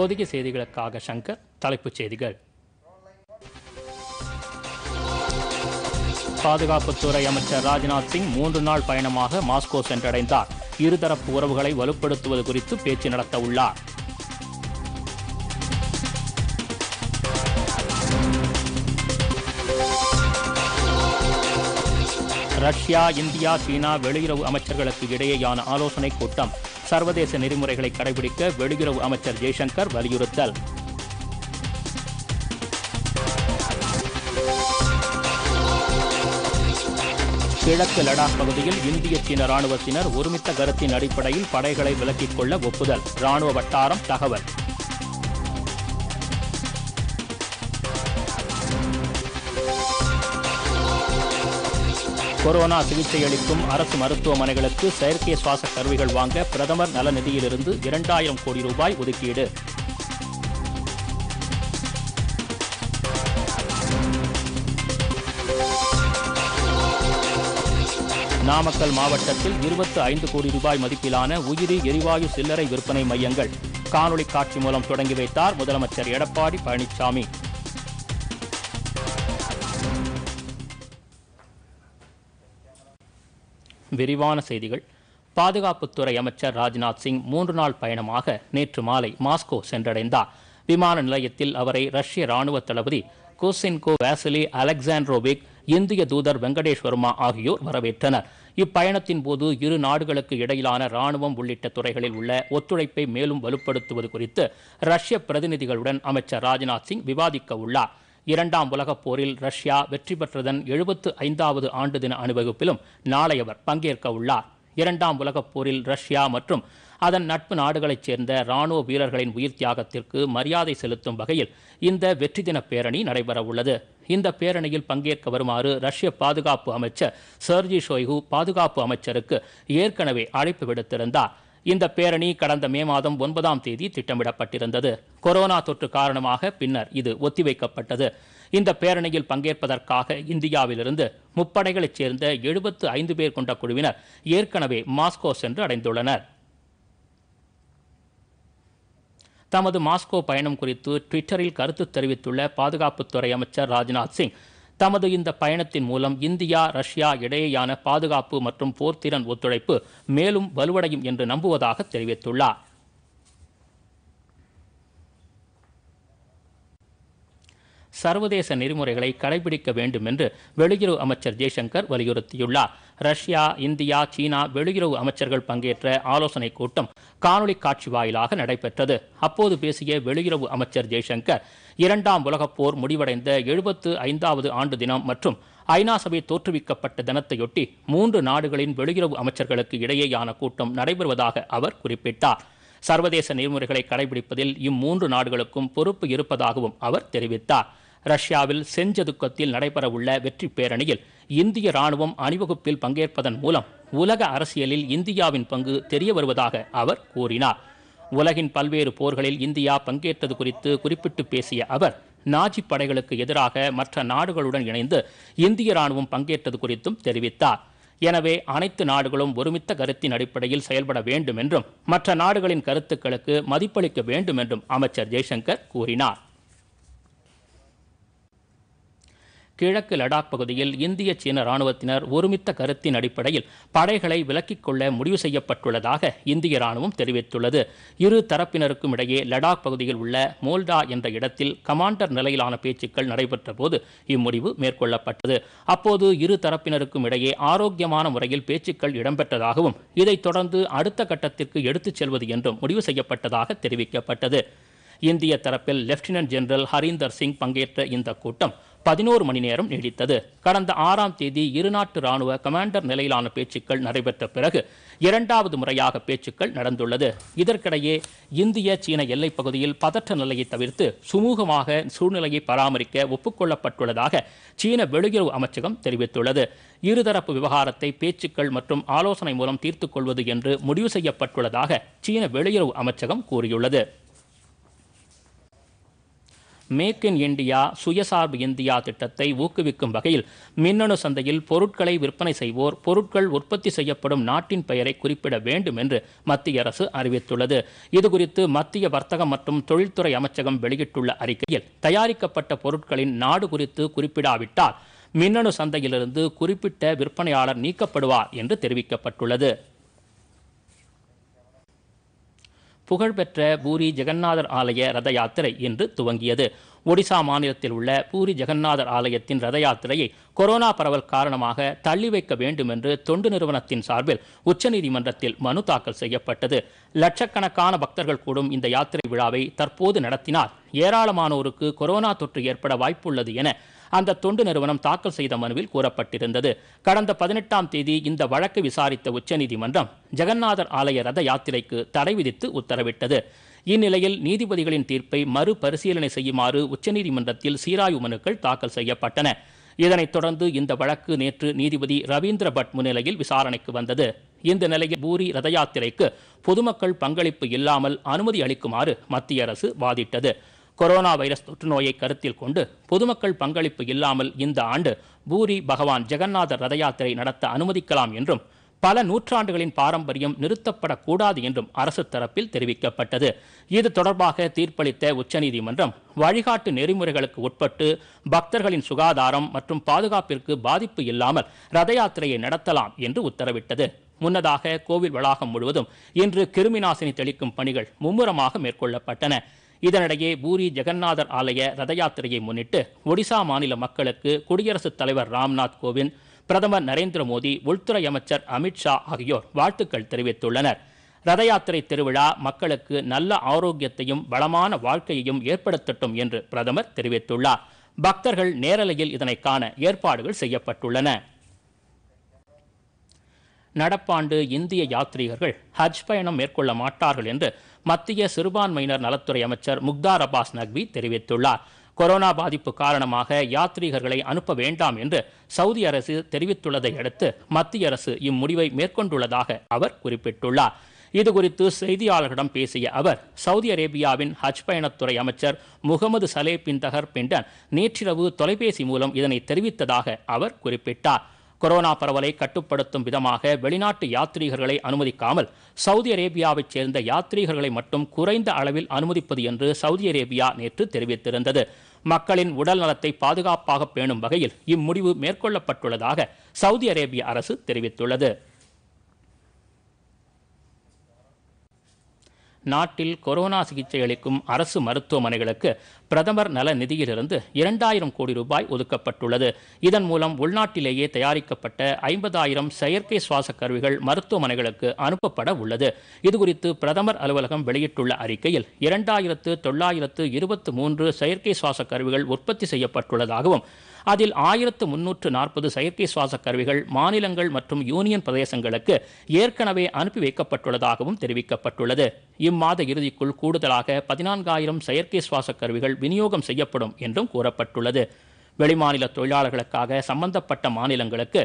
இப்போதைய செய்திகளுக்காக சங்கர் தலைப்புச் செய்திகள் பாதுகாப்புத்துறை அமைச்சர் ராஜ்நாத் சிங் மூன்று நாள் பயணமாக மாஸ்கோ சென்றடைந்தார் இருதரப்பு உறவுகளை வலுப்படுத்துவது குறித்து பேச்சு நடத்த உள்ளார் ரஷ்யா இந்தியா சீனா வெளியுறவு அமைச்சர்களுக்கு இடையேயான ஆலோசனைக் கூட்டம் சர்வதேச நெறிமுறைகளை கடைபிடிக்க வெளியுறவு அமைச்சர் ஜெய்சங்கர் வலியுறுத்தல் கிழக்கு லடாக் பகுதியில் இந்திய சீன ராணுவத்தினர் ஒருமித்த கருத்தின் அடிப்படையில் படைகளை விலக்கிக் கொள்ள ஒப்புதல் ராணுவ வட்டாரம் தகவல் கொரோனா அளிக்கும் அரசு மருத்துவமனைகளுக்கு செயற்கை சுவாச கருவிகள் வாங்க பிரதமர் நல நிதியிலிருந்து இரண்டாயிரம் கோடி ரூபாய் ஒதுக்கீடு நாமக்கல் மாவட்டத்தில் இருபத்து ஐந்து கோடி ரூபாய் மதிப்பிலான உயிரி எரிவாயு சில்லறை விற்பனை மையங்கள் காணொலி காட்சி மூலம் தொடங்கி வைத்தார் முதலமைச்சர் எடப்பாடி பழனிசாமி விரிவான செய்திகள் பாதுகாப்புத்துறை அமைச்சர் ராஜ்நாத் சிங் மூன்று நாள் பயணமாக நேற்று மாலை மாஸ்கோ சென்றடைந்தார் விமான நிலையத்தில் அவரை ரஷ்ய ராணுவ தளபதி குசின்கோ வேசிலி அலெக்சாண்ட்ரோவிக் இந்திய தூதர் வெங்கடேஷ் வர்மா ஆகியோர் வரவேற்றனர் இப்பயணத்தின் போது இரு நாடுகளுக்கு இடையிலான ராணுவம் உள்ளிட்ட துறைகளில் உள்ள ஒத்துழைப்பை மேலும் வலுப்படுத்துவது குறித்து ரஷ்ய பிரதிநிதிகளுடன் அமைச்சர் ராஜ்நாத் சிங் விவாதிக்க உள்ளார் இரண்டாம் உலகப் போரில் ரஷ்யா வெற்றி பெற்றதன் எழுபத்து ஐந்தாவது ஆண்டு தின அணிவகுப்பிலும் நாளை அவர் பங்கேற்க உள்ளார் இரண்டாம் உலகப் போரில் ரஷ்யா மற்றும் அதன் நட்பு நாடுகளைச் சேர்ந்த ராணுவ வீரர்களின் உயிர் தியாகத்திற்கு மரியாதை செலுத்தும் வகையில் இந்த வெற்றி தின பேரணி நடைபெறவுள்ளது இந்த பேரணியில் பங்கேற்க வருமாறு ரஷ்ய பாதுகாப்பு அமைச்சர் சர்ஜி ஷோய்கு பாதுகாப்பு அமைச்சருக்கு ஏற்கனவே அழைப்பு விடுத்திருந்தார் இந்த பேரணி கடந்த மே மாதம் ஒன்பதாம் தேதி திட்டமிடப்பட்டிருந்தது கொரோனா தொற்று காரணமாக பின்னர் இது ஒத்திவைக்கப்பட்டது இந்த பேரணியில் பங்கேற்பதற்காக இந்தியாவிலிருந்து முப்படைகளைச் சேர்ந்த எழுபத்து ஐந்து பேர் கொண்ட குழுவினர் ஏற்கனவே மாஸ்கோ சென்று அடைந்துள்ளனர் தமது மாஸ்கோ பயணம் குறித்து ட்விட்டரில் கருத்து தெரிவித்துள்ள பாதுகாப்புத்துறை அமைச்சர் ராஜ்நாத் சிங் தமது இந்த பயணத்தின் மூலம் இந்தியா ரஷ்யா இடையேயான பாதுகாப்பு மற்றும் போர்த்திறன் ஒத்துழைப்பு மேலும் வலுவடையும் என்று நம்புவதாக தெரிவித்துள்ளார் சர்வதேச நெறிமுறைகளை கடைபிடிக்க வேண்டும் என்று வெளியுறவு அமைச்சர் ஜெய்சங்கர் வலியுறுத்தியுள்ளார் ரஷ்யா இந்தியா சீனா வெளியுறவு அமைச்சர்கள் பங்கேற்ற ஆலோசனைக் கூட்டம் காணொலி காட்சி வாயிலாக நடைபெற்றது அப்போது பேசிய வெளியுறவு அமைச்சர் ஜெய்சங்கர் இரண்டாம் உலகப் போர் முடிவடைந்த எழுபத்து ஐந்தாவது ஆண்டு தினம் மற்றும் ஐநா சபை தோற்றுவிக்கப்பட்ட தினத்தையொட்டி மூன்று நாடுகளின் வெளியுறவு அமைச்சர்களுக்கு இடையேயான கூட்டம் நடைபெறுவதாக அவர் குறிப்பிட்டார் சர்வதேச நெறிமுறைகளை கடைபிடிப்பதில் இம்மூன்று நாடுகளுக்கும் பொறுப்பு இருப்பதாகவும் அவர் தெரிவித்தார் ரஷ்யாவில் செஞ்சதுக்கத்தில் நடைபெறவுள்ள வெற்றி பேரணியில் இந்திய ராணுவம் அணிவகுப்பில் பங்கேற்பதன் மூலம் உலக அரசியலில் இந்தியாவின் பங்கு தெரிய வருவதாக அவர் கூறினார் உலகின் பல்வேறு போர்களில் இந்தியா பங்கேற்றது குறித்து குறிப்பிட்டு பேசிய அவர் நாஜி படைகளுக்கு எதிராக மற்ற நாடுகளுடன் இணைந்து இந்திய ராணுவம் பங்கேற்றது குறித்தும் தெரிவித்தார் எனவே அனைத்து நாடுகளும் ஒருமித்த கருத்தின் அடிப்படையில் செயல்பட வேண்டும் என்றும் மற்ற நாடுகளின் கருத்துக்களுக்கு மதிப்பளிக்க வேண்டும் என்றும் அமைச்சர் ஜெய்சங்கர் கூறினார் கிழக்கு லடாக் பகுதியில் இந்திய சீன ராணுவத்தினர் ஒருமித்த கருத்தின் அடிப்படையில் படைகளை விலக்கிக் கொள்ள முடிவு செய்யப்பட்டுள்ளதாக இந்திய ராணுவம் தெரிவித்துள்ளது இரு தரப்பினருக்கும் இடையே லடாக் பகுதியில் உள்ள மோல்டா என்ற இடத்தில் கமாண்டர் நிலையிலான பேச்சுக்கள் நடைபெற்ற போது இம்முடிவு மேற்கொள்ளப்பட்டது அப்போது இரு தரப்பினருக்கும் இடையே ஆரோக்கியமான முறையில் பேச்சுக்கள் இடம்பெற்றதாகவும் இதைத் தொடர்ந்து அடுத்த கட்டத்திற்கு எடுத்துச் செல்வது என்றும் முடிவு செய்யப்பட்டதாக தெரிவிக்கப்பட்டது இந்திய தரப்பில் லெப்டினன்ட் ஜெனரல் ஹரீந்தர் சிங் பங்கேற்ற இந்த கூட்டம் பதினோரு மணி நேரம் நீடித்தது கடந்த ஆறாம் தேதி இருநாட்டு ராணுவ கமாண்டர் நிலையிலான பேச்சுக்கள் நடைபெற்ற பிறகு இரண்டாவது முறையாக பேச்சுக்கள் நடந்துள்ளது இதற்கிடையே இந்திய சீன எல்லைப் பகுதியில் பதற்ற நிலையை தவிர்த்து சுமூகமாக சூழ்நிலையை பராமரிக்க ஒப்புக்கொள்ளப்பட்டுள்ளதாக சீன வெளியுறவு அமைச்சகம் தெரிவித்துள்ளது இருதரப்பு விவகாரத்தை பேச்சுக்கள் மற்றும் ஆலோசனை மூலம் தீர்த்துக் கொள்வது என்று முடிவு செய்யப்பட்டுள்ளதாக சீன வெளியுறவு அமைச்சகம் கூறியுள்ளது மேக் இன் இந்தியா சுயசார்பு இந்தியா திட்டத்தை ஊக்குவிக்கும் வகையில் மின்னணு சந்தையில் பொருட்களை விற்பனை செய்வோர் பொருட்கள் உற்பத்தி செய்யப்படும் நாட்டின் பெயரை குறிப்பிட வேண்டும் என்று மத்திய அரசு அறிவித்துள்ளது இதுகுறித்து மத்திய வர்த்தகம் மற்றும் தொழில்துறை அமைச்சகம் வெளியிட்டுள்ள அறிக்கையில் தயாரிக்கப்பட்ட பொருட்களின் நாடு குறித்து குறிப்பிடாவிட்டால் மின்னணு சந்தையிலிருந்து குறிப்பிட்ட விற்பனையாளர் நீக்கப்படுவார் என்று தெரிவிக்கப்பட்டுள்ளது புகழ்பெற்ற பூரி ஜெகநாதர் ஆலய ரத யாத்திரை இன்று துவங்கியது ஒடிசா மாநிலத்தில் உள்ள பூரி ஜெகநாதர் ஆலயத்தின் ரத யாத்திரையை கொரோனா பரவல் காரணமாக தள்ளி வைக்க வேண்டும் என்று தொண்டு நிறுவனத்தின் சார்பில் உச்சநீதிமன்றத்தில் மனு தாக்கல் செய்யப்பட்டது லட்சக்கணக்கான பக்தர்கள் கூடும் இந்த யாத்திரை விழாவை தற்போது நடத்தினால் ஏராளமானோருக்கு கொரோனா தொற்று ஏற்பட வாய்ப்புள்ளது என அந்த தொண்டு நிறுவனம் தாக்கல் செய்த மனுவில் கூறப்பட்டிருந்தது கடந்த பதினெட்டாம் தேதி இந்த வழக்கு விசாரித்த உச்சநீதிமன்றம் ஜெகநாதர் ஆலய ரத யாத்திரைக்கு தடை விதித்து உத்தரவிட்டது இந்நிலையில் நீதிபதிகளின் தீர்ப்பை மறுபரிசீலனை செய்யுமாறு உச்சநீதிமன்றத்தில் சீராய்வு மனுக்கள் தாக்கல் செய்யப்பட்டன இதனைத் தொடர்ந்து இந்த வழக்கு நேற்று நீதிபதி ரவீந்திர பட் முன்னிலையில் விசாரணைக்கு வந்தது இந்த நிலையில் பூரி ரத யாத்திரைக்கு பொதுமக்கள் பங்களிப்பு இல்லாமல் அனுமதி அளிக்குமாறு மத்திய அரசு வாதிட்டது கொரோனா வைரஸ் தொற்றுநோயை கருத்தில் கொண்டு பொதுமக்கள் பங்களிப்பு இல்லாமல் இந்த ஆண்டு பூரி பகவான் ஜெகநாதர் ரத யாத்திரை நடத்த அனுமதிக்கலாம் என்றும் பல நூற்றாண்டுகளின் பாரம்பரியம் நிறுத்தப்படக்கூடாது என்றும் அரசு தரப்பில் தெரிவிக்கப்பட்டது இது தொடர்பாக தீர்ப்பளித்த உச்சநீதிமன்றம் வழிகாட்டு நெறிமுறைகளுக்கு உட்பட்டு பக்தர்களின் சுகாதாரம் மற்றும் பாதுகாப்பிற்கு பாதிப்பு இல்லாமல் ரத யாத்திரையை நடத்தலாம் என்று உத்தரவிட்டது முன்னதாக கோவில் வளாகம் முழுவதும் இன்று கிருமிநாசினி தெளிக்கும் பணிகள் மும்முரமாக மேற்கொள்ளப்பட்டன இதனிடையே பூரி ஜெகநாதர் ஆலய ரத யாத்திரையை முன்னிட்டு ஒடிசா மாநில மக்களுக்கு குடியரசுத் தலைவர் ராம்நாத் கோவிந்த் பிரதமர் நரேந்திர மோடி உள்துறை அமைச்சர் அமித்ஷா ஆகியோர் வாழ்த்துக்கள் தெரிவித்துள்ளனர் ரத யாத்திரை திருவிழா மக்களுக்கு நல்ல ஆரோக்கியத்தையும் வளமான வாழ்க்கையையும் ஏற்படுத்தட்டும் என்று பிரதமர் தெரிவித்துள்ளார் பக்தர்கள் நேரலையில் இதனை காண ஏற்பாடுகள் செய்யப்பட்டுள்ளன நடப்பாண்டு இந்திய யாத்ரீகர்கள் ஹஜ் பயணம் மேற்கொள்ள மாட்டார்கள் என்று மத்திய சிறுபான்மையினர் நலத்துறை அமைச்சர் முக்தார் அப்பாஸ் நக்வி தெரிவித்துள்ளார் கொரோனா பாதிப்பு காரணமாக யாத்ரீகர்களை அனுப்ப வேண்டாம் என்று சவுதி அரசு தெரிவித்துள்ளதை அடுத்து மத்திய அரசு இம்முடிவை மேற்கொண்டுள்ளதாக அவர் குறிப்பிட்டுள்ளார் இதுகுறித்து செய்தியாளர்களிடம் பேசிய அவர் சவுதி அரேபியாவின் ஹஜ் பயணத்துறை அமைச்சர் முகமது சலே பின் தகர் பிண்டன் நேற்றிரவு தொலைபேசி மூலம் இதனை தெரிவித்ததாக அவர் குறிப்பிட்டார் கொரோனா பரவலை கட்டுப்படுத்தும் விதமாக வெளிநாட்டு யாத்ரீகர்களை அனுமதிக்காமல் சவுதி அரேபியாவைச் சேர்ந்த யாத்ரீகர்களை மட்டும் குறைந்த அளவில் அனுமதிப்பது என்று சவுதி அரேபியா நேற்று தெரிவித்திருந்தது மக்களின் உடல் நலத்தை பாதுகாப்பாக பேணும் வகையில் இம்முடிவு மேற்கொள்ளப்பட்டுள்ளதாக சவுதி அரேபிய அரசு தெரிவித்துள்ளது நாட்டில் கொரோனா சிகிச்சை அளிக்கும் அரசு மருத்துவமனைகளுக்கு பிரதமர் நல நிதியிலிருந்து இரண்டாயிரம் கோடி ரூபாய் ஒதுக்கப்பட்டுள்ளது இதன் மூலம் உள்நாட்டிலேயே தயாரிக்கப்பட்ட ஐம்பதாயிரம் செயற்கை சுவாச கருவிகள் மருத்துவமனைகளுக்கு அனுப்பப்பட உள்ளது இதுகுறித்து பிரதமர் அலுவலகம் வெளியிட்டுள்ள அறிக்கையில் இரண்டாயிரத்து தொள்ளாயிரத்து இருபத்தி மூன்று செயற்கை சுவாச கருவிகள் உற்பத்தி செய்யப்பட்டுள்ளதாகவும் அதில் ஆயிரத்து முன்னூற்று நாற்பது செயற்கை சுவாச கருவிகள் மாநிலங்கள் மற்றும் யூனியன் பிரதேசங்களுக்கு ஏற்கனவே அனுப்பி வைக்கப்பட்டுள்ளதாகவும் தெரிவிக்கப்பட்டுள்ளது இம்மாத இறுதிக்குள் கூடுதலாக பதினான்காயிரம் செயற்கை சுவாச கருவிகள் விநியோகம் செய்யப்படும் என்றும் கூறப்பட்டுள்ளது வெளிமாநில தொழிலாளர்களுக்காக சம்பந்தப்பட்ட மாநிலங்களுக்கு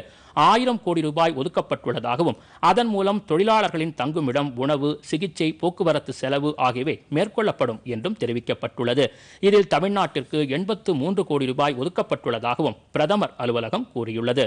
ஆயிரம் கோடி ரூபாய் ஒதுக்கப்பட்டுள்ளதாகவும் அதன் மூலம் தொழிலாளர்களின் தங்குமிடம் உணவு சிகிச்சை போக்குவரத்து செலவு ஆகியவை மேற்கொள்ளப்படும் என்றும் தெரிவிக்கப்பட்டுள்ளது இதில் தமிழ்நாட்டிற்கு எண்பத்து மூன்று கோடி ரூபாய் ஒதுக்கப்பட்டுள்ளதாகவும் பிரதமர் அலுவலகம் கூறியுள்ளது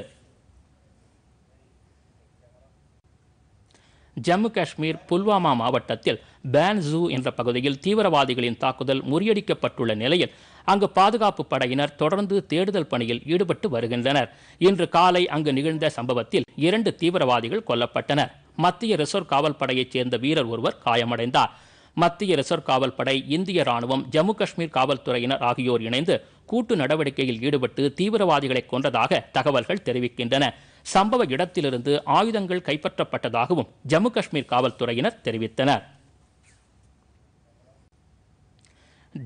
ஜம்மு காஷ்மீர் புல்வாமா மாவட்டத்தில் பேன்சூ என்ற பகுதியில் தீவிரவாதிகளின் தாக்குதல் முறியடிக்கப்பட்டுள்ள நிலையில் அங்கு பாதுகாப்பு படையினர் தொடர்ந்து தேடுதல் பணியில் ஈடுபட்டு வருகின்றனர் இன்று காலை அங்கு நிகழ்ந்த சம்பவத்தில் இரண்டு தீவிரவாதிகள் கொல்லப்பட்டனர் மத்திய ரிசர்வ் காவல் படையைச் சேர்ந்த வீரர் ஒருவர் காயமடைந்தார் மத்திய ரிசர்வ் காவல் படை இந்திய ராணுவம் ஜம்மு காஷ்மீர் காவல்துறையினர் ஆகியோர் இணைந்து கூட்டு நடவடிக்கையில் ஈடுபட்டு தீவிரவாதிகளை கொன்றதாக தகவல்கள் தெரிவிக்கின்றன சம்பவ இடத்திலிருந்து ஆயுதங்கள் கைப்பற்றப்பட்டதாகவும் ஜம்மு காஷ்மீர் காவல்துறையினர் தெரிவித்தனர்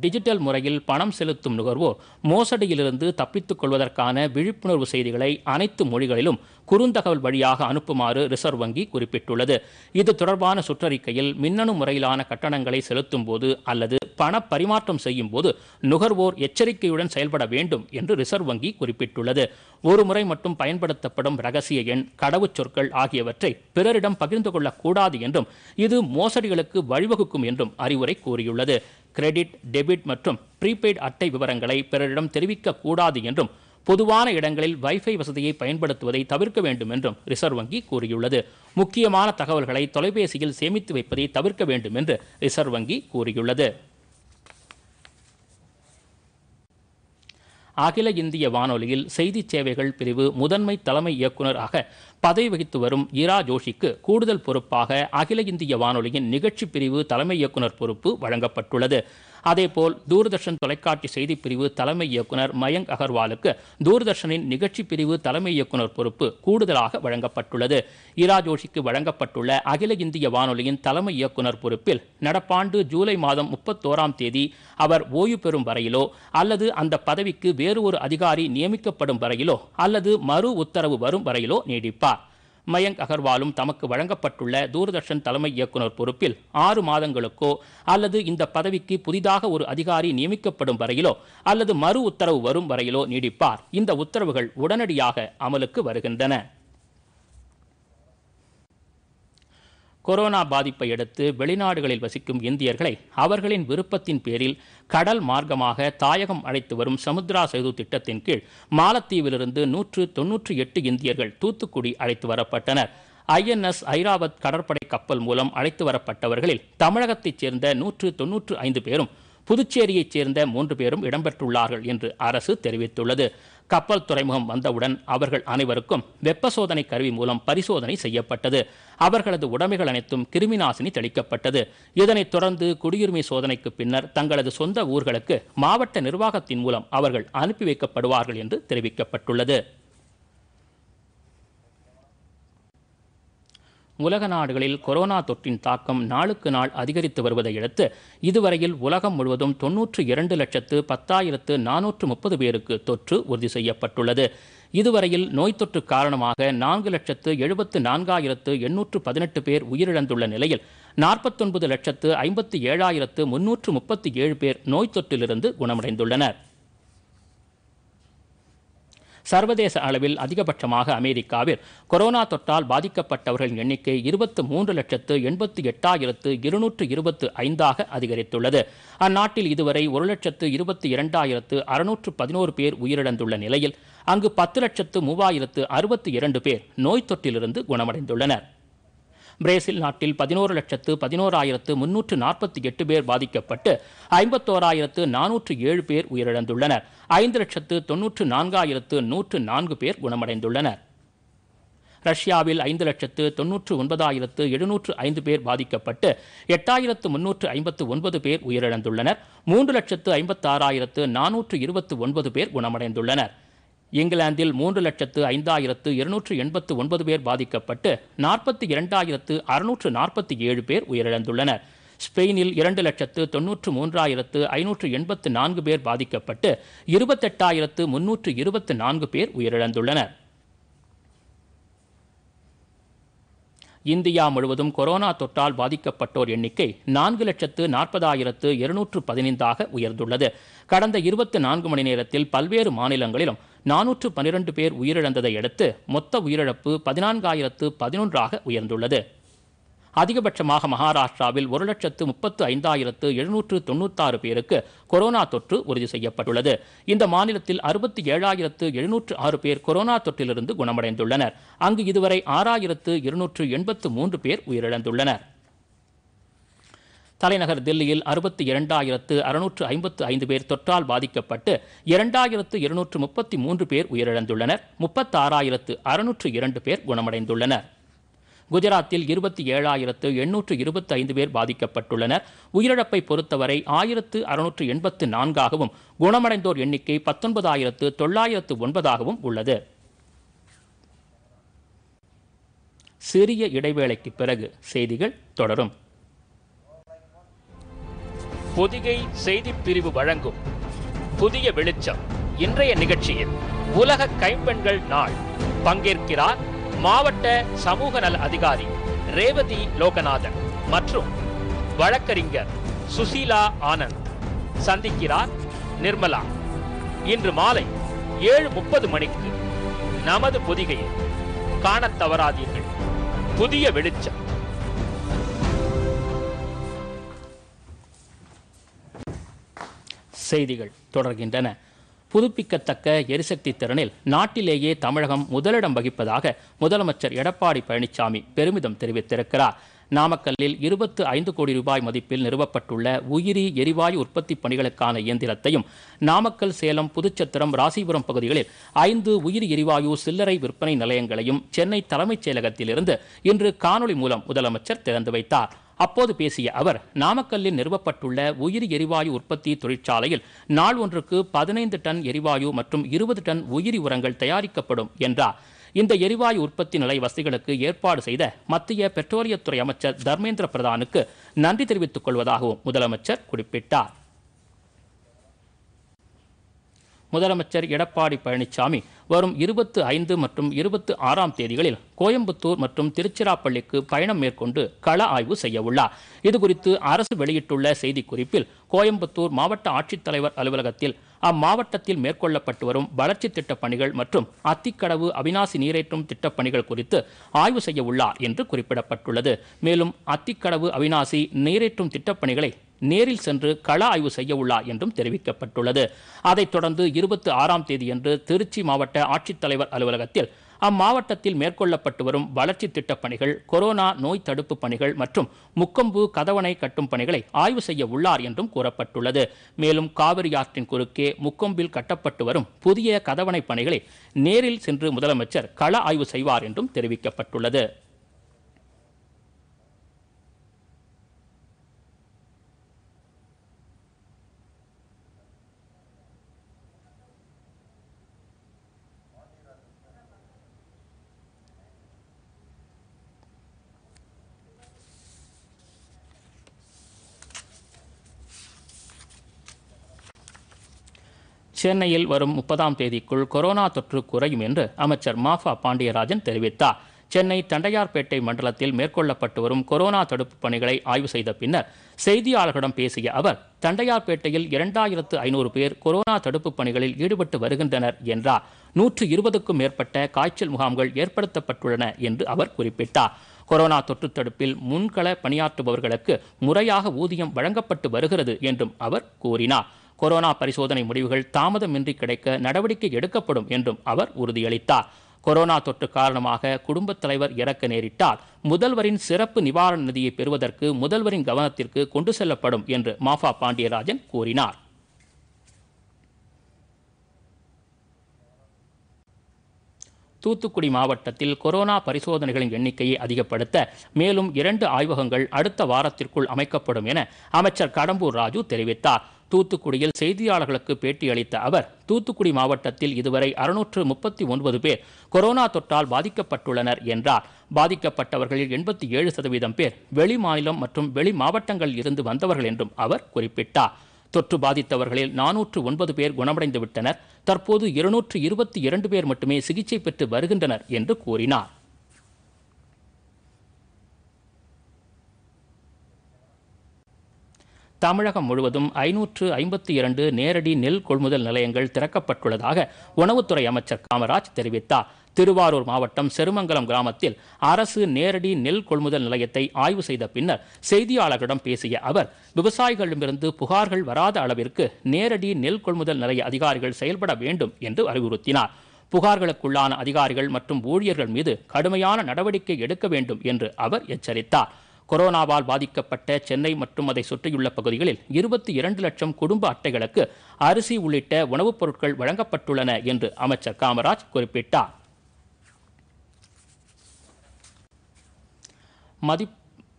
டிஜிட்டல் முறையில் பணம் செலுத்தும் நுகர்வோர் மோசடியிலிருந்து தப்பித்துக் கொள்வதற்கான விழிப்புணர்வு செய்திகளை அனைத்து மொழிகளிலும் குறுந்தகவல் வழியாக அனுப்புமாறு ரிசர்வ் வங்கி குறிப்பிட்டுள்ளது இது தொடர்பான சுற்றறிக்கையில் மின்னணு முறையிலான கட்டணங்களை செலுத்தும் போது அல்லது பண பரிமாற்றம் செய்யும் போது நுகர்வோர் எச்சரிக்கையுடன் செயல்பட வேண்டும் என்று ரிசர்வ் வங்கி குறிப்பிட்டுள்ளது ஒரு முறை மட்டும் பயன்படுத்தப்படும் ரகசிய எண் கடவுச்சொற்கள் ஆகியவற்றை பிறரிடம் பகிர்ந்து கொள்ளக்கூடாது என்றும் இது மோசடிகளுக்கு வழிவகுக்கும் என்றும் அறிவுரை கூறியுள்ளது கிரெடிட் டெபிட் மற்றும் ப்ரீபெய்ட் அட்டை விவரங்களை பிறரிடம் தெரிவிக்கக்கூடாது என்றும் பொதுவான இடங்களில் வைஃபை வசதியை பயன்படுத்துவதை தவிர்க்க வேண்டும் என்றும் ரிசர்வ் வங்கி கூறியுள்ளது முக்கியமான தகவல்களை தொலைபேசியில் சேமித்து வைப்பதை தவிர்க்க வேண்டும் என்று ரிசர்வ் வங்கி கூறியுள்ளது அகில இந்திய வானொலியில் செய்தி சேவைகள் பிரிவு முதன்மை தலைமை இயக்குநராக பதவி வகித்து வரும் இரா ஜோஷிக்கு கூடுதல் பொறுப்பாக அகில இந்திய வானொலியின் நிகழ்ச்சி பிரிவு தலைமை இயக்குனர் பொறுப்பு வழங்கப்பட்டுள்ளது அதேபோல் தூர்தர்ஷன் தொலைக்காட்சி செய்தி பிரிவு தலைமை இயக்குனர் மயங்க் அகர்வாலுக்கு தூர்தர்ஷனின் நிகழ்ச்சி பிரிவு தலைமை இயக்குனர் பொறுப்பு கூடுதலாக வழங்கப்பட்டுள்ளது இரா ஜோஷிக்கு வழங்கப்பட்டுள்ள அகில இந்திய வானொலியின் தலைமை இயக்குனர் பொறுப்பில் நடப்பாண்டு ஜூலை மாதம் முப்பத்தோராம் தேதி அவர் ஓய்வு பெறும் வரையிலோ அல்லது அந்த பதவிக்கு வேறு ஒரு அதிகாரி நியமிக்கப்படும் வரையிலோ அல்லது மறு உத்தரவு வரும் வரையிலோ நீடிப்பார் மயங்க் அகர்வாலும் தமக்கு வழங்கப்பட்டுள்ள தூர்தர்ஷன் தலைமை இயக்குநர் பொறுப்பில் ஆறு மாதங்களுக்கோ அல்லது இந்த பதவிக்கு புதிதாக ஒரு அதிகாரி நியமிக்கப்படும் வரையிலோ அல்லது மறு உத்தரவு வரும் வரையிலோ நீடிப்பார் இந்த உத்தரவுகள் உடனடியாக அமலுக்கு வருகின்றன கொரோனா பாதிப்பை அடுத்து வெளிநாடுகளில் வசிக்கும் இந்தியர்களை அவர்களின் விருப்பத்தின் பேரில் கடல் மார்க்கமாக தாயகம் அழைத்து வரும் சமுத்ரா சேது திட்டத்தின் கீழ் மாலத்தீவிலிருந்து நூற்று தொன்னூற்றி எட்டு இந்தியர்கள் தூத்துக்குடி அழைத்து வரப்பட்டனர் ஐஎன்எஸ் ஐராவத் கடற்படை கப்பல் மூலம் அழைத்து வரப்பட்டவர்களில் தமிழகத்தைச் சேர்ந்த நூற்று தொன்னூற்று ஐந்து பேரும் புதுச்சேரியைச் சேர்ந்த மூன்று பேரும் இடம்பெற்றுள்ளார்கள் என்று அரசு தெரிவித்துள்ளது கப்பல் துறைமுகம் வந்தவுடன் அவர்கள் அனைவருக்கும் வெப்ப சோதனை கருவி மூலம் பரிசோதனை செய்யப்பட்டது அவர்களது உடைமைகள் அனைத்தும் கிருமி நாசினி தெளிக்கப்பட்டது இதனைத் தொடர்ந்து குடியுரிமை சோதனைக்கு பின்னர் தங்களது சொந்த ஊர்களுக்கு மாவட்ட நிர்வாகத்தின் மூலம் அவர்கள் அனுப்பி வைக்கப்படுவார்கள் என்று தெரிவிக்கப்பட்டுள்ளது உலக நாடுகளில் கொரோனா தொற்றின் தாக்கம் நாளுக்கு நாள் அதிகரித்து வருவதையடுத்து இதுவரையில் உலகம் முழுவதும் தொன்னூற்று இரண்டு லட்சத்து பத்தாயிரத்து நானூற்று முப்பது பேருக்கு தொற்று உறுதி செய்யப்பட்டுள்ளது இதுவரையில் நோய் தொற்று காரணமாக நான்கு லட்சத்து எழுபத்து நான்காயிரத்து எண்ணூற்று பதினெட்டு பேர் உயிரிழந்துள்ள நிலையில் நாற்பத்தொன்பது லட்சத்து ஐம்பத்தி ஏழாயிரத்து முன்னூற்று முப்பத்தி ஏழு பேர் நோய் தொற்றிலிருந்து குணமடைந்துள்ளனர் சர்வதேச அளவில் அதிகபட்சமாக அமெரிக்காவில் கொரோனா தொற்றால் பாதிக்கப்பட்டவர்களின் எண்ணிக்கை இருபத்து மூன்று லட்சத்து எண்பத்தி எட்டாயிரத்து இருநூற்று இருபத்து ஐந்தாக அதிகரித்துள்ளது அந்நாட்டில் இதுவரை ஒரு லட்சத்து இருபத்தி இரண்டாயிரத்து அறுநூற்று பதினோரு பேர் உயிரிழந்துள்ள நிலையில் அங்கு பத்து லட்சத்து மூவாயிரத்து அறுபத்தி இரண்டு பேர் நோய் தொற்றிலிருந்து குணமடைந்துள்ளனர் பிரேசில் நாட்டில் பதினோரு லட்சத்து பதினோராயிரத்து முன்னூற்று நாற்பத்தி எட்டு பேர் பாதிக்கப்பட்டு ஐம்பத்தோராயிரத்து நானூற்று ஏழு பேர் உயிரிழந்துள்ளனர் ஐந்து லட்சத்து தொன்னூற்று நான்காயிரத்து நூற்று நான்கு பேர் குணமடைந்துள்ளனர் ரஷ்யாவில் ஐந்து லட்சத்து தொன்னூற்று ஒன்பதாயிரத்து எழுநூற்று ஐந்து பேர் பாதிக்கப்பட்டு எட்டாயிரத்து முன்னூற்று ஐம்பத்து ஒன்பது பேர் உயிரிழந்துள்ளனர் மூன்று லட்சத்து ஐம்பத்தாறாயிரத்து நானூற்று இருபத்து ஒன்பது பேர் குணமடைந்துள்ளனர் இங்கிலாந்தில் மூன்று லட்சத்து ஐந்தாயிரத்து இருநூற்று எண்பத்து ஒன்பது பேர் பாதிக்கப்பட்டு நாற்பத்தி இரண்டாயிரத்து அறுநூற்று நாற்பத்தி ஏழு பேர் உயிரிழந்துள்ளனர் ஸ்பெயினில் இரண்டு லட்சத்து தொன்னூற்று மூன்றாயிரத்து ஐநூற்று எண்பத்து நான்கு பேர் பாதிக்கப்பட்டு இருபத்தெட்டாயிரத்து முன்னூற்று இருபத்து நான்கு பேர் உயிரிழந்துள்ளனர் இந்தியா முழுவதும் கொரோனா தொற்றால் பாதிக்கப்பட்டோர் எண்ணிக்கை நான்கு லட்சத்து நாற்பதாயிரத்து இருநூற்று பதினைந்தாக உயர்ந்துள்ளது கடந்த இருபத்தி நான்கு மணி நேரத்தில் பல்வேறு மாநிலங்களிலும் நானூற்று பனிரெண்டு பேர் உயிரிழந்ததை அடுத்து மொத்த உயிரிழப்பு பதினான்காயிரத்து பதினொன்றாக உயர்ந்துள்ளது அதிகபட்சமாக மகாராஷ்டிராவில் ஒரு லட்சத்து முப்பத்து ஐந்தாயிரத்து எழுநூற்று தொண்ணூத்தாறு பேருக்கு கொரோனா தொற்று உறுதி செய்யப்பட்டுள்ளது இந்த மாநிலத்தில் அறுபத்தி ஏழாயிரத்து எழுநூற்று ஆறு பேர் கொரோனா தொற்றிலிருந்து குணமடைந்துள்ளனர் அங்கு இதுவரை ஆறாயிரத்து இருநூற்று எண்பத்து மூன்று பேர் உயிரிழந்துள்ளனர் தலைநகர் தில்லியில் அறுபத்தி இரண்டாயிரத்து அறுநூற்று ஐம்பத்து ஐந்து பேர் தொற்றால் பாதிக்கப்பட்டு இரண்டாயிரத்து இருநூற்று முப்பத்தி மூன்று பேர் உயிரிழந்துள்ளனர் முப்பத்தாறாயிரத்து அறுநூற்று இரண்டு பேர் குணமடைந்துள்ளனர் குஜராத்தில் இருபத்தி ஏழாயிரத்து எண்ணூற்று இருபத்தி ஐந்து பேர் பாதிக்கப்பட்டுள்ளனர் உயிரிழப்பை பொறுத்தவரை ஆயிரத்து அறுநூற்று எண்பத்து நான்காகவும் குணமடைந்தோர் எண்ணிக்கை பத்தொன்பதாயிரத்து தொள்ளாயிரத்து ஒன்பதாகவும் உள்ளது சிறிய இடைவேளைக்கு பிறகு செய்திகள் தொடரும் பொதிகை செய்தி பிரிவு வழங்கும் புதிய வெளிச்சம் இன்றைய நிகழ்ச்சியில் உலக கைம்பெண்கள் நாள் பங்கேற்கிறார் மாவட்ட சமூக நல அதிகாரி ரேவதி லோகநாதன் மற்றும் வழக்கறிஞர் சுசீலா ஆனந்த் சந்திக்கிறார் நிர்மலா இன்று மாலை ஏழு முப்பது மணிக்கு நமது பொதிகையை காணத் தவறாதீர்கள் புதிய வெளிச்சம் செய்திகள் தொடர்கின்றன புதுப்பிக்கத்தக்க எரிசக்தி திறனில் நாட்டிலேயே தமிழகம் முதலிடம் வகிப்பதாக முதலமைச்சர் எடப்பாடி பழனிசாமி பெருமிதம் தெரிவித்திருக்கிறார் நாமக்கல்லில் இருபத்து ஐந்து கோடி ரூபாய் மதிப்பில் நிறுவப்பட்டுள்ள உயிரி எரிவாயு உற்பத்தி பணிகளுக்கான இயந்திரத்தையும் நாமக்கல் சேலம் புதுச்சத்திரம் ராசிபுரம் பகுதிகளில் ஐந்து உயிரி எரிவாயு சில்லறை விற்பனை நிலையங்களையும் சென்னை தலைமைச் செயலகத்திலிருந்து இன்று காணொலி மூலம் முதலமைச்சர் திறந்து வைத்தார் அப்போது பேசிய அவர் நாமக்கல்லில் நிறுவப்பட்டுள்ள உயிரி எரிவாயு உற்பத்தி தொழிற்சாலையில் நாள் ஒன்றுக்கு பதினைந்து டன் எரிவாயு மற்றும் இருபது டன் உயிரி உரங்கள் தயாரிக்கப்படும் என்றார் இந்த எரிவாயு உற்பத்தி நிலை வசதிகளுக்கு ஏற்பாடு செய்த மத்திய பெட்ரோலியத்துறை அமைச்சர் தர்மேந்திர பிரதானுக்கு நன்றி தெரிவித்துக் கொள்வதாகவும் முதலமைச்சர் குறிப்பிட்டார் முதலமைச்சர் எடப்பாடி பழனிசாமி வரும் இருபத்து ஐந்து மற்றும் இருபத்து ஆறாம் தேதிகளில் கோயம்புத்தூர் மற்றும் திருச்சிராப்பள்ளிக்கு பயணம் மேற்கொண்டு கள ஆய்வு செய்யவுள்ளார் இதுகுறித்து அரசு வெளியிட்டுள்ள செய்திக்குறிப்பில் கோயம்புத்தூர் மாவட்ட ஆட்சித்தலைவர் அலுவலகத்தில் அம்மாவட்டத்தில் மேற்கொள்ளப்பட்டு வரும் வளர்ச்சி திட்டப் பணிகள் மற்றும் அத்திக்கடவு அவினாசி நீரேற்றும் திட்டப் பணிகள் குறித்து ஆய்வு செய்ய உள்ளார் என்று குறிப்பிடப்பட்டுள்ளது மேலும் அத்திக்கடவு அவினாசி நீரேற்றும் திட்டப்பணிகளை நேரில் சென்று கள ஆய்வு செய்ய உள்ளார் என்றும் தெரிவிக்கப்பட்டுள்ளது அதைத் தொடர்ந்து இருபத்தி ஆறாம் தேதியன்று திருச்சி மாவட்ட ஆட்சித்தலைவர் அலுவலகத்தில் அம்மாவட்டத்தில் மேற்கொள்ளப்பட்டு வரும் வளர்ச்சி திட்டப் பணிகள் கொரோனா நோய் தடுப்பு பணிகள் மற்றும் முக்கொம்பு கதவணை கட்டும் பணிகளை ஆய்வு செய்ய உள்ளார் என்றும் கூறப்பட்டுள்ளது மேலும் காவிரி ஆற்றின் குறுக்கே முக்கொம்பில் கட்டப்பட்டு வரும் புதிய கதவணை பணிகளை நேரில் சென்று முதலமைச்சர் கள ஆய்வு செய்வார் என்றும் தெரிவிக்கப்பட்டுள்ளது சென்னையில் வரும் முப்பதாம் தேதிக்குள் கொரோனா தொற்று குறையும் என்று அமைச்சர் மாஃபா பாண்டியராஜன் தெரிவித்தார் சென்னை தண்டையார்பேட்டை மண்டலத்தில் மேற்கொள்ளப்பட்டு வரும் கொரோனா தடுப்பு பணிகளை ஆய்வு செய்த பின்னர் செய்தியாளர்களிடம் பேசிய அவர் தண்டையார்பேட்டையில் இரண்டாயிரத்து ஐநூறு பேர் கொரோனா தடுப்பு பணிகளில் ஈடுபட்டு வருகின்றனர் என்றார் நூற்று இருபதுக்கும் மேற்பட்ட காய்ச்சல் முகாம்கள் ஏற்படுத்தப்பட்டுள்ளன என்று அவர் குறிப்பிட்டார் கொரோனா தொற்று தடுப்பில் முன்கள பணியாற்றுபவர்களுக்கு முறையாக ஊதியம் வழங்கப்பட்டு வருகிறது என்றும் அவர் கூறினார் கொரோனா பரிசோதனை முடிவுகள் தாமதமின்றி கிடைக்க நடவடிக்கை எடுக்கப்படும் என்றும் அவர் உறுதியளித்தார் கொரோனா தொற்று காரணமாக குடும்பத் தலைவர் இறக்க நேரிட்டால் முதல்வரின் சிறப்பு நிவாரண நிதியை பெறுவதற்கு முதல்வரின் கவனத்திற்கு கொண்டு செல்லப்படும் என்று மாஃபா பாண்டியராஜன் கூறினார் தூத்துக்குடி மாவட்டத்தில் கொரோனா பரிசோதனைகளின் எண்ணிக்கையை அதிகப்படுத்த மேலும் இரண்டு ஆய்வகங்கள் அடுத்த வாரத்திற்குள் அமைக்கப்படும் என அமைச்சர் கடம்பூர் ராஜு தெரிவித்தார் தூத்துக்குடியில் செய்தியாளர்களுக்கு பேட்டியளித்த அவர் தூத்துக்குடி மாவட்டத்தில் இதுவரை அறுநூற்று முப்பத்தி ஒன்பது பேர் கொரோனா தொற்றால் பாதிக்கப்பட்டுள்ளனர் என்றார் பாதிக்கப்பட்டவர்களில் எண்பத்தி ஏழு சதவீதம் பேர் வெளி மாநிலம் மற்றும் வெளி மாவட்டங்களில் இருந்து வந்தவர்கள் என்றும் அவர் குறிப்பிட்டார் தொற்று பாதித்தவர்களில் நானூற்று ஒன்பது பேர் குணமடைந்துவிட்டனர் தற்போது இருநூற்று இருபத்தி இரண்டு பேர் மட்டுமே சிகிச்சை பெற்று வருகின்றனர் என்று கூறினார் தமிழகம் முழுவதும் ஐநூற்று ஐம்பத்தி இரண்டு நேரடி நெல் கொள்முதல் நிலையங்கள் திறக்கப்பட்டுள்ளதாக உணவுத்துறை அமைச்சர் காமராஜ் தெரிவித்தார் திருவாரூர் மாவட்டம் செருமங்கலம் கிராமத்தில் அரசு நேரடி நெல் கொள்முதல் நிலையத்தை ஆய்வு செய்த பின்னர் செய்தியாளர்களிடம் பேசிய அவர் விவசாயிகளிடமிருந்து புகார்கள் வராத அளவிற்கு நேரடி நெல் கொள்முதல் நிலைய அதிகாரிகள் செயல்பட வேண்டும் என்று அறிவுறுத்தினார் புகார்களுக்குள்ளான அதிகாரிகள் மற்றும் ஊழியர்கள் மீது கடுமையான நடவடிக்கை எடுக்க வேண்டும் என்று அவர் எச்சரித்தார் கொரோனாவால் பாதிக்கப்பட்ட சென்னை மற்றும் அதை சுற்றியுள்ள பகுதிகளில் இருபத்தி இரண்டு லட்சம் குடும்ப அட்டைகளுக்கு அரிசி உள்ளிட்ட உணவுப் பொருட்கள் வழங்கப்பட்டுள்ளன என்று அமைச்சர் காமராஜ் குறிப்பிட்டார் மதி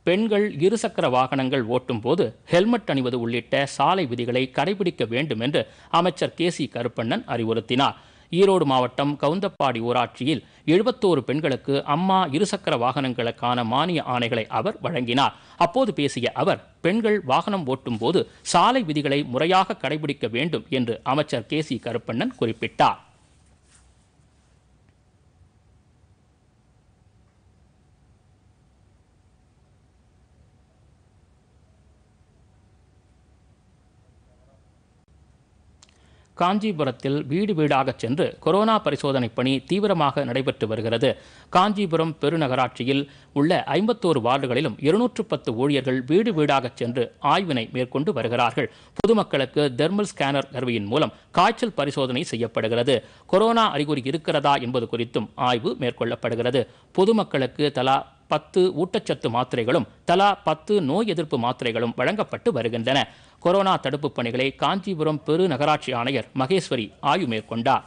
பெண்கள் இருசக்கர வாகனங்கள் ஓட்டும் போது ஹெல்மெட் அணிவது உள்ளிட்ட சாலை விதிகளை கடைபிடிக்க வேண்டும் என்று அமைச்சர் கே சி கருப்பண்ணன் அறிவுறுத்தினார் ஈரோடு மாவட்டம் கவுந்தப்பாடி ஊராட்சியில் எழுபத்தோரு பெண்களுக்கு அம்மா இருசக்கர வாகனங்களுக்கான மானிய ஆணைகளை அவர் வழங்கினார் அப்போது பேசிய அவர் பெண்கள் வாகனம் ஓட்டும் போது சாலை விதிகளை முறையாக கடைபிடிக்க வேண்டும் என்று அமைச்சர் கே சி கருப்பண்ணன் குறிப்பிட்டார் காஞ்சிபுரத்தில் வீடு வீடாக சென்று கொரோனா பரிசோதனை பணி தீவிரமாக நடைபெற்று வருகிறது காஞ்சிபுரம் பெருநகராட்சியில் உள்ள ஐம்பத்தோரு வார்டுகளிலும் இருநூற்று பத்து ஊழியர்கள் வீடு வீடாக சென்று ஆய்வினை மேற்கொண்டு வருகிறார்கள் பொதுமக்களுக்கு தெர்மல் ஸ்கேனர் கருவியின் மூலம் காய்ச்சல் பரிசோதனை செய்யப்படுகிறது கொரோனா அறிகுறி இருக்கிறதா என்பது குறித்தும் ஆய்வு மேற்கொள்ளப்படுகிறது பொதுமக்களுக்கு தலா பத்து ஊட்டச்சத்து மாத்திரைகளும் தலா பத்து நோய் எதிர்ப்பு மாத்திரைகளும் வழங்கப்பட்டு வருகின்றன கொரோனா தடுப்பு பணிகளை காஞ்சிபுரம் பெருநகராட்சி ஆணையர் மகேஸ்வரி ஆய்வு மேற்கொண்டார்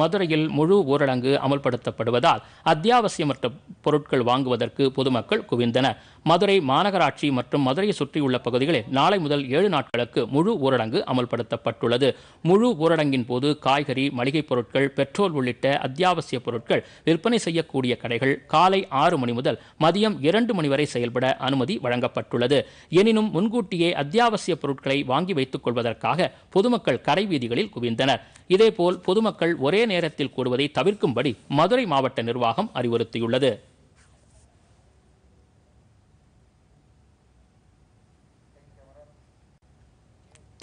மதுரையில் முழு ஊரடங்கு அமல்படுத்தப்படுவதால் அத்தியாவசியமற்ற பொருட்கள் வாங்குவதற்கு பொதுமக்கள் குவிந்தனர் மதுரை மாநகராட்சி மற்றும் மதுரையை சுற்றியுள்ள பகுதிகளில் நாளை முதல் ஏழு நாட்களுக்கு முழு ஊரடங்கு அமல்படுத்தப்பட்டுள்ளது முழு ஊரடங்கின் போது காய்கறி மளிகைப் பொருட்கள் பெட்ரோல் உள்ளிட்ட அத்தியாவசிய பொருட்கள் விற்பனை செய்யக்கூடிய கடைகள் காலை ஆறு மணி முதல் மதியம் இரண்டு மணி வரை செயல்பட அனுமதி வழங்கப்பட்டுள்ளது எனினும் முன்கூட்டியே அத்தியாவசிய பொருட்களை வாங்கி வைத்துக் கொள்வதற்காக பொதுமக்கள் கரை வீதிகளில் குவிந்தனர் இதேபோல் பொதுமக்கள் ஒரே நேரத்தில் கூடுவதை தவிர்க்கும்படி மதுரை மாவட்ட நிர்வாகம் அறிவுறுத்தியுள்ளது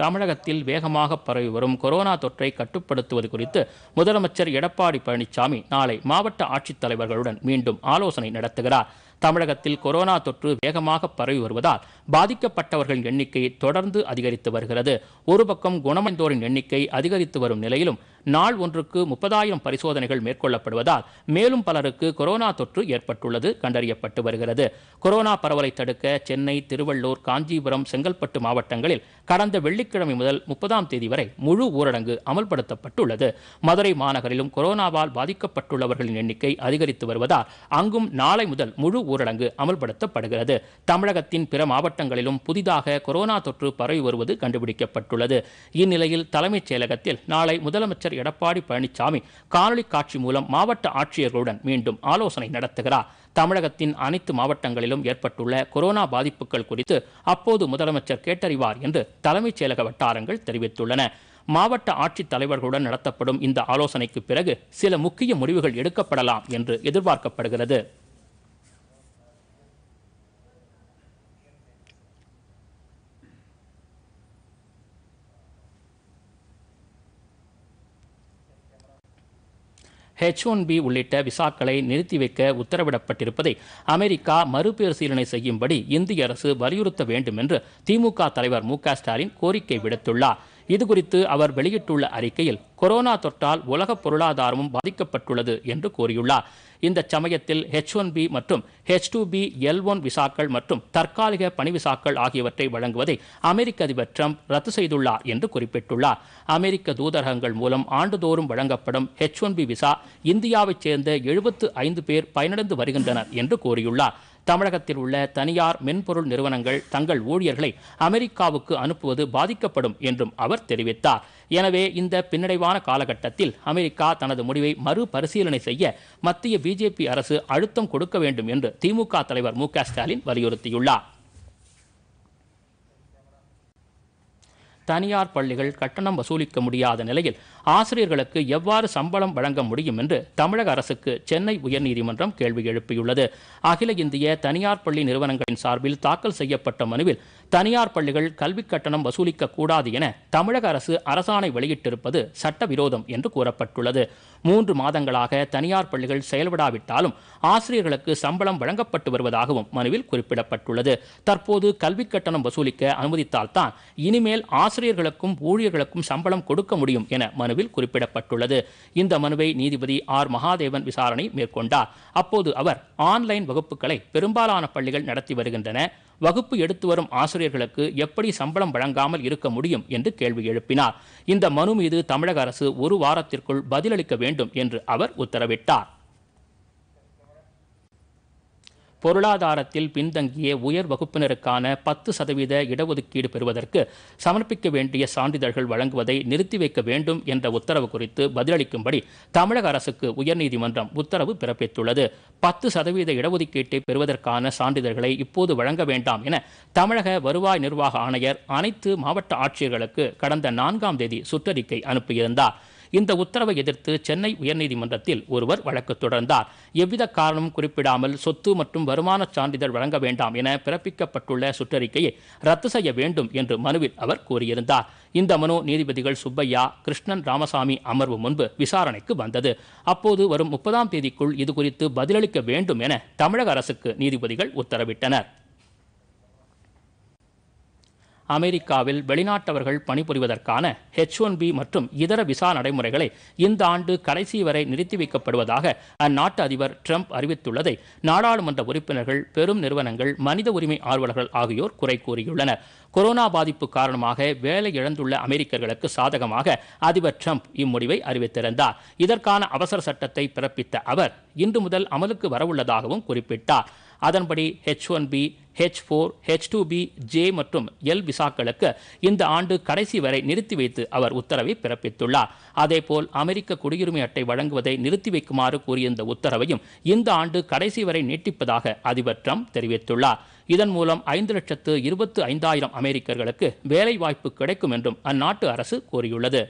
தமிழகத்தில் வேகமாக பரவி வரும் கொரோனா தொற்றை கட்டுப்படுத்துவது குறித்து முதலமைச்சர் எடப்பாடி பழனிசாமி நாளை மாவட்ட ஆட்சித்தலைவர்களுடன் மீண்டும் ஆலோசனை நடத்துகிறார் தமிழகத்தில் கொரோனா தொற்று வேகமாக பரவி வருவதால் பாதிக்கப்பட்டவர்களின் எண்ணிக்கை தொடர்ந்து அதிகரித்து வருகிறது ஒரு பக்கம் குணமடைந்தோரின் எண்ணிக்கை அதிகரித்து வரும் நிலையிலும் நாள் ஒன்றுக்கு முப்பதாயிரம் பரிசோதனைகள் மேற்கொள்ளப்படுவதால் மேலும் பலருக்கு கொரோனா தொற்று ஏற்பட்டுள்ளது கண்டறியப்பட்டு வருகிறது கொரோனா பரவலை தடுக்க சென்னை திருவள்ளூர் காஞ்சிபுரம் செங்கல்பட்டு மாவட்டங்களில் கடந்த வெள்ளிக்கிழமை முதல் முப்பதாம் தேதி வரை முழு ஊரடங்கு அமல்படுத்தப்பட்டுள்ளது மதுரை மாநகரிலும் கொரோனாவால் பாதிக்கப்பட்டுள்ளவர்களின் எண்ணிக்கை அதிகரித்து வருவதால் அங்கும் நாளை முதல் முழு ஊரடங்கு அமல்படுத்தப்படுகிறது தமிழகத்தின் பிற மாவட்டங்களிலும் புதிதாக கொரோனா தொற்று பரவி வருவது கண்டுபிடிக்கப்பட்டுள்ளது இந்நிலையில் தலைமைச் செயலகத்தில் நாளை முதலமைச்சர் எடப்பாடி பழனிசாமி காணொலி காட்சி மூலம் மாவட்ட ஆட்சியர்களுடன் மீண்டும் ஆலோசனை நடத்துகிறார் தமிழகத்தின் அனைத்து மாவட்டங்களிலும் ஏற்பட்டுள்ள கொரோனா பாதிப்புகள் குறித்து அப்போது முதலமைச்சர் கேட்டறிவார் என்று தலைமைச் செயலக வட்டாரங்கள் தெரிவித்துள்ளன மாவட்ட ஆட்சித் தலைவர்களுடன் நடத்தப்படும் இந்த ஆலோசனைக்கு பிறகு சில முக்கிய முடிவுகள் எடுக்கப்படலாம் என்று எதிர்பார்க்கப்படுகிறது ஹெச் ஒன் பி உள்ளிட்ட விசாக்களை நிறுத்தி வைக்க உத்தரவிடப்பட்டிருப்பதை அமெரிக்கா மறுபரிசீலனை செய்யும்படி இந்திய அரசு வலியுறுத்த வேண்டும் என்று திமுக தலைவர் மு ஸ்டாலின் கோரிக்கை விடுத்துள்ளார் இது குறித்து அவர் வெளியிட்டுள்ள அறிக்கையில் கொரோனா தொற்றால் உலக பொருளாதாரமும் பாதிக்கப்பட்டுள்ளது என்று கூறியுள்ளார் இந்த சமயத்தில் ஹெச் ஒன் பி மற்றும் H two B L one விசாக்கள் மற்றும் தற்காலிக பணி விசாக்கள் ஆகியவற்றை வழங்குவதை அமெரிக்க அதிபர் டிரம்ப் ரத்து செய்துள்ளார் என்று குறிப்பிட்டுள்ளார் அமெரிக்க தூதரகங்கள் மூலம் ஆண்டுதோறும் வழங்கப்படும் ஹெச் ஒன் பி விசா இந்தியாவைச் சேர்ந்த எழுபத்து ஐந்து பேர் பயனடைந்து வருகின்றனர் என்று கூறியுள்ளார் தமிழகத்தில் உள்ள தனியார் மென்பொருள் நிறுவனங்கள் தங்கள் ஊழியர்களை அமெரிக்காவுக்கு அனுப்புவது பாதிக்கப்படும் என்றும் அவர் தெரிவித்தார் எனவே இந்த பின்னடைவான காலகட்டத்தில் அமெரிக்கா தனது முடிவை மறுபரிசீலனை செய்ய மத்திய பிஜேபி அரசு அழுத்தம் கொடுக்க வேண்டும் என்று திமுக தலைவர் மு ஸ்டாலின் வலியுறுத்தியுள்ளார் தனியார் பள்ளிகள் கட்டணம் வசூலிக்க முடியாத நிலையில் ஆசிரியர்களுக்கு எவ்வாறு சம்பளம் வழங்க முடியும் என்று தமிழக அரசுக்கு சென்னை உயர்நீதிமன்றம் கேள்வி எழுப்பியுள்ளது அகில இந்திய தனியார் பள்ளி நிறுவனங்களின் சார்பில் தாக்கல் செய்யப்பட்ட மனுவில் தனியார் பள்ளிகள் கல்வி கட்டணம் வசூலிக்க கூடாது என தமிழக அரசு அரசாணை வெளியிட்டிருப்பது சட்டவிரோதம் என்று கூறப்பட்டுள்ளது மூன்று மாதங்களாக தனியார் பள்ளிகள் செயல்படாவிட்டாலும் ஆசிரியர்களுக்கு சம்பளம் வழங்கப்பட்டு வருவதாகவும் மனுவில் குறிப்பிடப்பட்டுள்ளது தற்போது கல்வி கட்டணம் வசூலிக்க அனுமதித்தால்தான் இனிமேல் ஆசிரியர்கள் ஆசிரியர்களுக்கும் ஊழியர்களுக்கும் சம்பளம் கொடுக்க முடியும் என மனுவில் குறிப்பிடப்பட்டுள்ளது இந்த மனுவை நீதிபதி ஆர் மகாதேவன் விசாரணை மேற்கொண்டார் அப்போது அவர் ஆன்லைன் வகுப்புகளை பெரும்பாலான பள்ளிகள் நடத்தி வருகின்றன வகுப்பு எடுத்து வரும் ஆசிரியர்களுக்கு எப்படி சம்பளம் வழங்காமல் இருக்க முடியும் என்று கேள்வி எழுப்பினார் இந்த மனு மீது தமிழக அரசு ஒரு வாரத்திற்குள் பதிலளிக்க வேண்டும் என்று அவர் உத்தரவிட்டார் பொருளாதாரத்தில் பின்தங்கிய உயர் வகுப்பினருக்கான பத்து சதவீத இடஒதுக்கீடு பெறுவதற்கு சமர்ப்பிக்க வேண்டிய சான்றிதழ்கள் வழங்குவதை நிறுத்தி வைக்க வேண்டும் என்ற உத்தரவு குறித்து பதிலளிக்கும்படி தமிழக அரசுக்கு உயர்நீதிமன்றம் உத்தரவு பிறப்பித்துள்ளது பத்து சதவீத இடஒதுக்கீட்டை பெறுவதற்கான சான்றிதழ்களை இப்போது வழங்க வேண்டாம் என தமிழக வருவாய் நிர்வாக ஆணையர் அனைத்து மாவட்ட ஆட்சியர்களுக்கு கடந்த நான்காம் தேதி சுற்றறிக்கை அனுப்பியிருந்தார் இந்த உத்தரவை எதிர்த்து சென்னை உயர்நீதிமன்றத்தில் ஒருவர் வழக்கு தொடர்ந்தார் எவ்வித காரணமும் குறிப்பிடாமல் சொத்து மற்றும் வருமான சான்றிதழ் வழங்க வேண்டாம் என பிறப்பிக்கப்பட்டுள்ள சுற்றறிக்கையை ரத்து செய்ய வேண்டும் என்று மனுவில் அவர் கூறியிருந்தார் இந்த மனு நீதிபதிகள் சுப்பையா கிருஷ்ணன் ராமசாமி அமர்வு முன்பு விசாரணைக்கு வந்தது அப்போது வரும் முப்பதாம் தேதிக்குள் இது குறித்து பதிலளிக்க வேண்டும் என தமிழக அரசுக்கு நீதிபதிகள் உத்தரவிட்டனர் அமெரிக்காவில் வெளிநாட்டவர்கள் பணிபுரிவதற்கான ஹெச் ஒன் பி மற்றும் இதர விசா நடைமுறைகளை இந்த ஆண்டு கடைசி வரை நிறுத்தி வைக்கப்படுவதாக அந்நாட்டு அதிபர் ட்ரம்ப் அறிவித்துள்ளதை நாடாளுமன்ற உறுப்பினர்கள் பெரும் நிறுவனங்கள் மனித உரிமை ஆர்வலர்கள் ஆகியோர் குறை கூறியுள்ளனர் கொரோனா பாதிப்பு காரணமாக வேலை இழந்துள்ள அமெரிக்கர்களுக்கு சாதகமாக அதிபர் ட்ரம்ப் இம்முடிவை அறிவித்திருந்தார் இதற்கான அவசர சட்டத்தை பிறப்பித்த அவர் இன்று முதல் அமலுக்கு வரவுள்ளதாகவும் குறிப்பிட்டார் அதன்படி H one B H four H two B J மற்றும் எல் விசாக்களுக்கு இந்த ஆண்டு கடைசி வரை நிறுத்தி வைத்து அவர் உத்தரவை பிறப்பித்துள்ளார் அதேபோல் அமெரிக்க குடியுரிமை அட்டை வழங்குவதை நிறுத்தி வைக்குமாறு கூறிய இந்த உத்தரவையும் இந்த ஆண்டு கடைசி வரை நீட்டிப்பதாக அதிபர் ட்ரம்ப் தெரிவித்துள்ளார் இதன் மூலம் ஐந்து லட்சத்து இருபத்து ஐந்தாயிரம் அமெரிக்கர்களுக்கு வேலைவாய்ப்பு கிடைக்கும் என்றும் அந்நாட்டு அரசு கூறியுள்ளது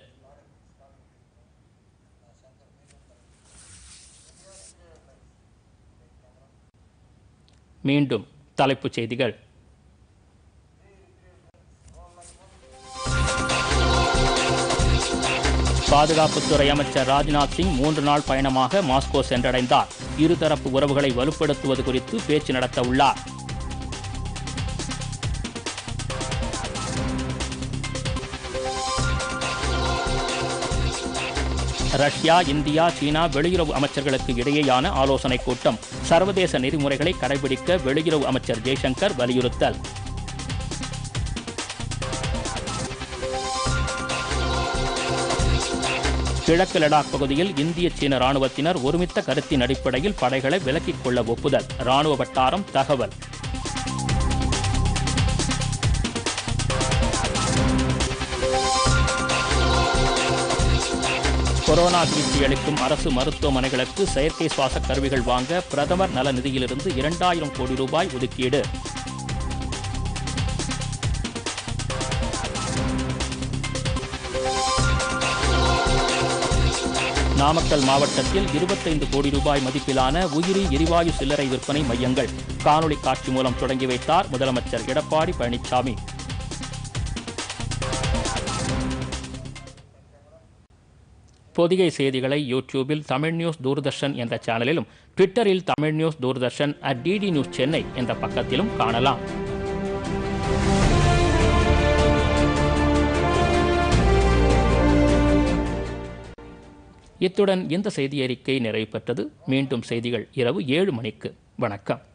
மீண்டும் தலைப்புச் செய்திகள் பாதுகாப்புத்துறை அமைச்சர் ராஜ்நாத் சிங் மூன்று நாள் பயணமாக மாஸ்கோ சென்றடைந்தார் இருதரப்பு உறவுகளை வலுப்படுத்துவது குறித்து பேச்சு நடத்த உள்ளார் ரஷ்யா இந்தியா சீனா வெளியுறவு அமைச்சர்களுக்கு இடையேயான ஆலோசனைக் கூட்டம் சர்வதேச நெறிமுறைகளை கடைபிடிக்க வெளியுறவு அமைச்சர் ஜெய்சங்கர் வலியுறுத்தல் கிழக்கு லடாக் பகுதியில் இந்திய சீன ராணுவத்தினர் ஒருமித்த கருத்தின் அடிப்படையில் படைகளை விலக்கிக் கொள்ள ஒப்புதல் ராணுவ வட்டாரம் தகவல் கொரோனா சிகிச்சையளிக்கும் அரசு மருத்துவமனைகளுக்கு செயற்கை சுவாச கருவிகள் வாங்க பிரதமர் நல நிதியிலிருந்து இரண்டாயிரம் கோடி ரூபாய் ஒதுக்கீடு நாமக்கல் மாவட்டத்தில் இருபத்தைந்து கோடி ரூபாய் மதிப்பிலான உயிரி எரிவாயு சில்லறை விற்பனை மையங்கள் காணொலி காட்சி மூலம் தொடங்கி வைத்தார் முதலமைச்சர் எடப்பாடி பழனிசாமி பொதிகை செய்திகளை யூடியூபில் தமிழ் நியூஸ் தூர்தர்ஷன் என்ற சேனலிலும் ட்விட்டரில் Tamil news Doordarshan at DD news Chennai என்ற பக்கத்திலும் காணலாம் இத்துடன் இந்த செய்தி அறிக்கை பெற்றது மீண்டும் செய்திகள் இரவு ஏழு மணிக்கு வணக்கம்